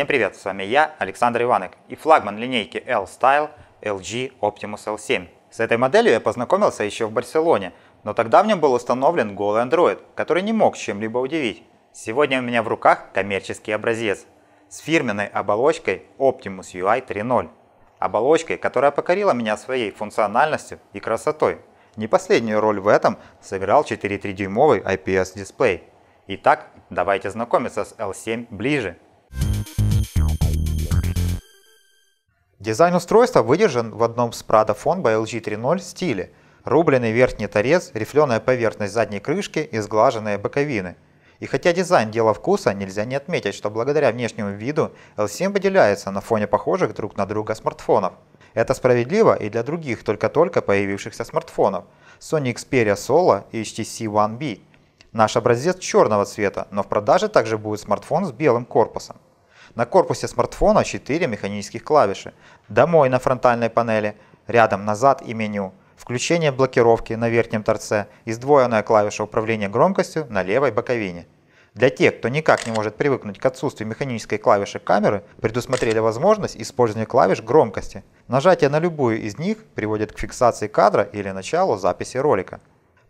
Всем привет, с вами я, Александр Иванек и флагман линейки L-Style LG Optimus L7. С этой моделью я познакомился еще в Барселоне, но тогда в нем был установлен голый Android, который не мог чем-либо удивить. Сегодня у меня в руках коммерческий образец с фирменной оболочкой Optimus UI 3.0. Оболочкой, которая покорила меня своей функциональностью и красотой. Не последнюю роль в этом сыграл 4,3-дюймовый IPS дисплей. Итак, давайте знакомиться с L7 ближе. Дизайн устройства выдержан в одном с Prada Phone BLG 3.0 стиле. Рубленый верхний торец, рифленая поверхность задней крышки и сглаженные боковины. И хотя дизайн – дело вкуса, нельзя не отметить, что благодаря внешнему виду L7 выделяется на фоне похожих друг на друга смартфонов. Это справедливо и для других только-только появившихся смартфонов – Sony Xperia Solo и HTC One B. Наш образец черного цвета, но в продаже также будет смартфон с белым корпусом. На корпусе смартфона 4 механических клавиши. Домой на фронтальной панели, рядом назад и меню. Включение блокировки на верхнем торце и сдвоенная клавиша управления громкостью на левой боковине. Для тех, кто никак не может привыкнуть к отсутствию механической клавиши камеры, предусмотрели возможность использования клавиш громкости. Нажатие на любую из них приводит к фиксации кадра или началу записи ролика.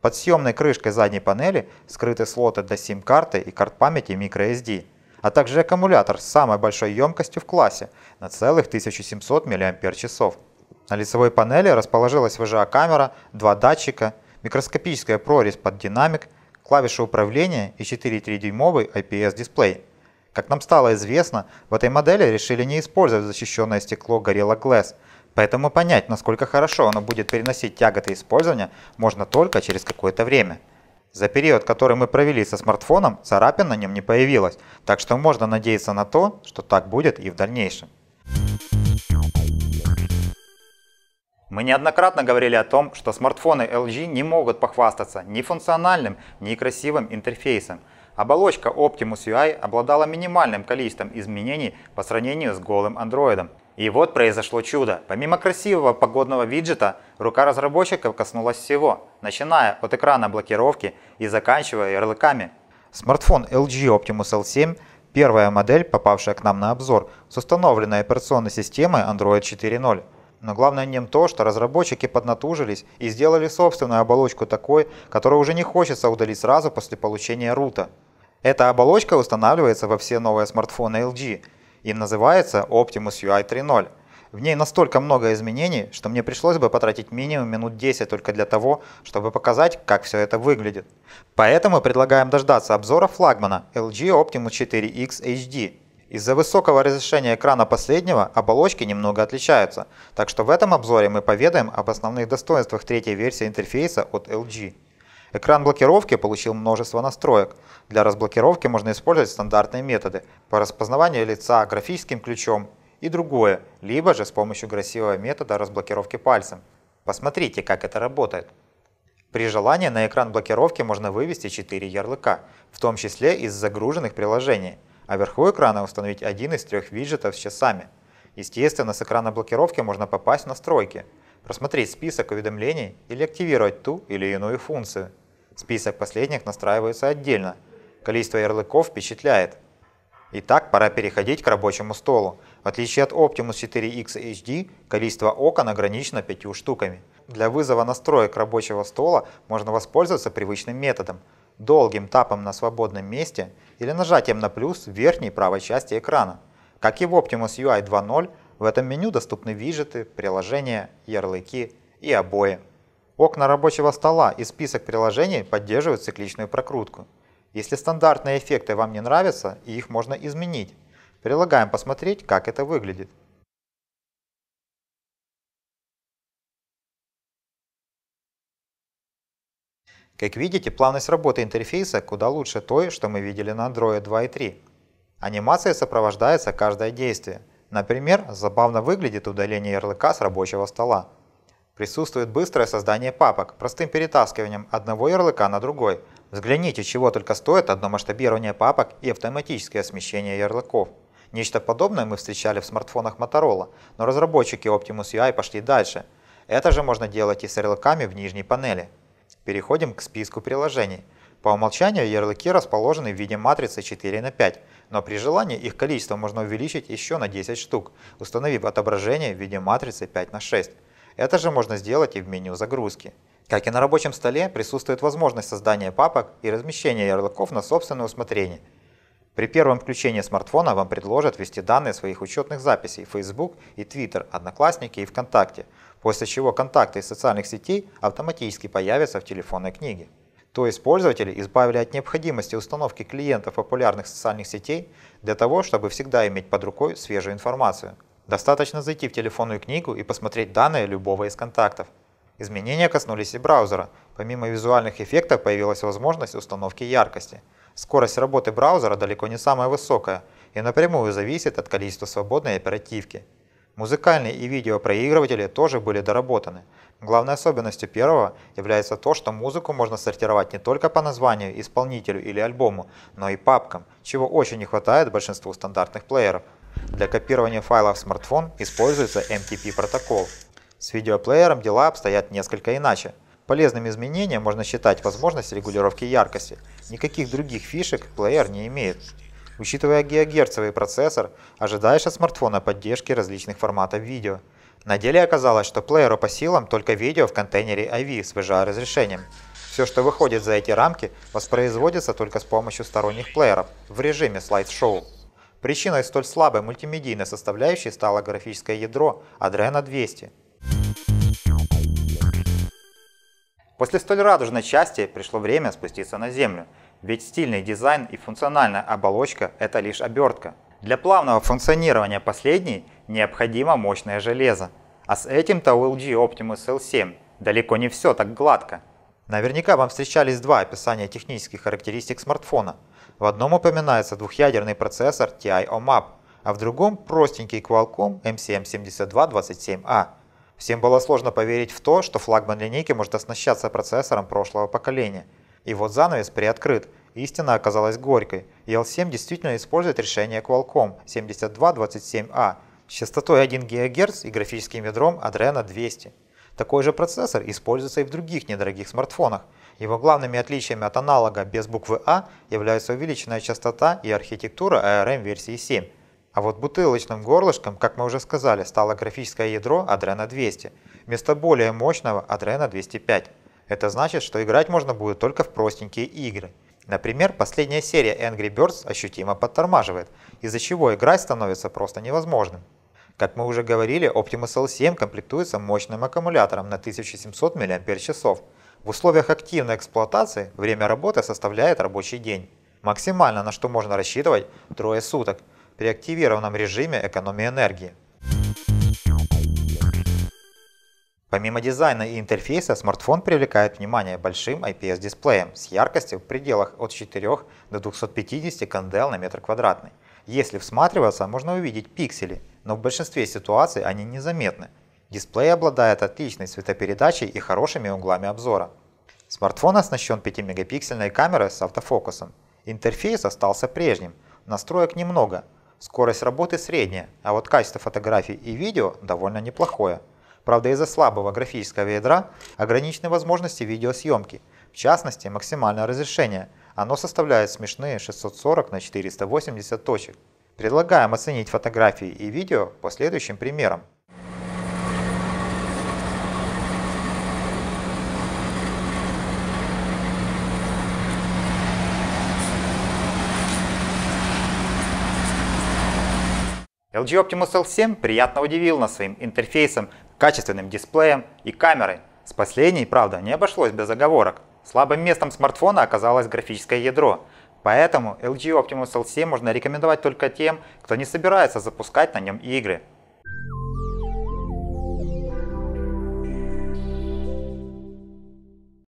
Под съемной крышкой задней панели скрыты слоты для сим-карты и карт памяти microSD а также аккумулятор с самой большой емкостью в классе на целых 1700 мАч. На лицевой панели расположилась VGA-камера, два датчика, микроскопическая прорезь под динамик, клавиши управления и 4,3-дюймовый IPS-дисплей. Как нам стало известно, в этой модели решили не использовать защищенное стекло Gorilla Glass, поэтому понять, насколько хорошо оно будет переносить тяготы использования, можно только через какое-то время. За период, который мы провели со смартфоном, царапин на нем не появилось, так что можно надеяться на то, что так будет и в дальнейшем. Мы неоднократно говорили о том, что смартфоны LG не могут похвастаться ни функциональным, ни красивым интерфейсом. Оболочка Optimus UI обладала минимальным количеством изменений по сравнению с голым Android. И вот произошло чудо. Помимо красивого погодного виджета, рука разработчика коснулась всего, начиная от экрана блокировки и заканчивая ярлыками. Смартфон LG Optimus L7 – первая модель, попавшая к нам на обзор, с установленной операционной системой Android 4.0. Но главное не то, что разработчики поднатужились и сделали собственную оболочку такой, которую уже не хочется удалить сразу после получения рута. Эта оболочка устанавливается во все новые смартфоны LG – и называется Optimus UI 3.0. В ней настолько много изменений, что мне пришлось бы потратить минимум минут 10 только для того, чтобы показать, как все это выглядит. Поэтому предлагаем дождаться обзора флагмана LG Optimus 4X HD. Из-за высокого разрешения экрана последнего оболочки немного отличаются, так что в этом обзоре мы поведаем об основных достоинствах третьей версии интерфейса от LG. Экран блокировки получил множество настроек. Для разблокировки можно использовать стандартные методы по распознаванию лица графическим ключом и другое, либо же с помощью красивого метода разблокировки пальцем. Посмотрите, как это работает. При желании на экран блокировки можно вывести 4 ярлыка, в том числе из загруженных приложений, а вверху экрана установить один из трех виджетов с часами. Естественно, с экрана блокировки можно попасть в настройки – просмотреть список уведомлений или активировать ту или иную функцию. Список последних настраивается отдельно. Количество ярлыков впечатляет. Итак, пора переходить к рабочему столу. В отличие от Optimus 4X HD, количество окон ограничено 5 штуками. Для вызова настроек рабочего стола можно воспользоваться привычным методом – долгим тапом на свободном месте или нажатием на плюс в верхней правой части экрана. Как и в Optimus UI 2.0, в этом меню доступны виджеты, приложения, ярлыки и обои. Окна рабочего стола и список приложений поддерживают цикличную прокрутку. Если стандартные эффекты вам не нравятся, их можно изменить. Предлагаем посмотреть, как это выглядит. Как видите, плавность работы интерфейса куда лучше той, что мы видели на Android 2 и 3. Анимация сопровождается каждое действие. Например, забавно выглядит удаление ярлыка с рабочего стола. Присутствует быстрое создание папок, простым перетаскиванием одного ярлыка на другой. Взгляните, чего только стоит одно масштабирование папок и автоматическое смещение ярлыков. Нечто подобное мы встречали в смартфонах Motorola, но разработчики Optimus UI пошли дальше. Это же можно делать и с ярлыками в нижней панели. Переходим к списку приложений. По умолчанию ярлыки расположены в виде матрицы 4 на 5 но при желании их количество можно увеличить еще на 10 штук, установив отображение в виде матрицы 5 на 6. Это же можно сделать и в меню загрузки. Как и на рабочем столе, присутствует возможность создания папок и размещения ярлыков на собственное усмотрение. При первом включении смартфона вам предложат ввести данные своих учетных записей Facebook и Twitter, Одноклассники и ВКонтакте, после чего контакты из социальных сетей автоматически появятся в телефонной книге то есть пользователи избавили от необходимости установки клиентов популярных социальных сетей для того, чтобы всегда иметь под рукой свежую информацию. Достаточно зайти в телефонную книгу и посмотреть данные любого из контактов. Изменения коснулись и браузера. Помимо визуальных эффектов появилась возможность установки яркости. Скорость работы браузера далеко не самая высокая и напрямую зависит от количества свободной оперативки. Музыкальные и видеопроигрыватели тоже были доработаны. Главной особенностью первого является то, что музыку можно сортировать не только по названию, исполнителю или альбому, но и папкам, чего очень не хватает большинству стандартных плееров. Для копирования файлов в смартфон используется MTP протокол. С видеоплеером дела обстоят несколько иначе. Полезным изменением можно считать возможность регулировки яркости. Никаких других фишек плеер не имеет. Учитывая геогерцовый процессор, ожидаешь от смартфона поддержки различных форматов видео. На деле оказалось, что плееру по силам только видео в контейнере IV с VGA разрешением. Все, что выходит за эти рамки, воспроизводится только с помощью сторонних плееров в режиме слайд-шоу. Причиной столь слабой мультимедийной составляющей стало графическое ядро Adreno 200. После столь радужной части пришло время спуститься на Землю – ведь стильный дизайн и функциональная оболочка – это лишь обертка. Для плавного функционирования последней необходимо мощное железо. А с этим-то у LG Optimus L7 далеко не все так гладко. Наверняка вам встречались два описания технических характеристик смартфона. В одном упоминается двухъядерный процессор TI OMAP, а в другом простенький Qualcomm MCM7227A. Всем было сложно поверить в то, что флагман линейки может оснащаться процессором прошлого поколения – и вот занавес приоткрыт. Истина оказалась горькой. EL7 действительно использует решение Qualcomm 7227A а с частотой 1 ГГц и графическим ядром Adreno 200. Такой же процессор используется и в других недорогих смартфонах. Его главными отличиями от аналога без буквы А являются увеличенная частота и архитектура ARM версии 7. А вот бутылочным горлышком, как мы уже сказали, стало графическое ядро Adreno 200 вместо более мощного Adreno 205. Это значит, что играть можно будет только в простенькие игры. Например, последняя серия Angry Birds ощутимо подтормаживает, из-за чего играть становится просто невозможным. Как мы уже говорили, Optimus L7 комплектуется мощным аккумулятором на 1700 мАч. В условиях активной эксплуатации время работы составляет рабочий день. Максимально на что можно рассчитывать – трое суток при активированном режиме экономии энергии. Помимо дизайна и интерфейса, смартфон привлекает внимание большим IPS-дисплеем с яркостью в пределах от 4 до 250 кандел на метр квадратный. Если всматриваться, можно увидеть пиксели, но в большинстве ситуаций они незаметны. Дисплей обладает отличной светопередачей и хорошими углами обзора. Смартфон оснащен 5-мегапиксельной камерой с автофокусом. Интерфейс остался прежним, настроек немного, скорость работы средняя, а вот качество фотографий и видео довольно неплохое. Правда, из-за слабого графического ядра ограничены возможности видеосъемки, в частности, максимальное разрешение. Оно составляет смешные 640 на 480 точек. Предлагаем оценить фотографии и видео по следующим примерам. LG Optimus L7 приятно удивил нас своим интерфейсом, качественным дисплеем и камерой. С последней, правда, не обошлось без оговорок. Слабым местом смартфона оказалось графическое ядро, поэтому LG Optimus L7 можно рекомендовать только тем, кто не собирается запускать на нем игры.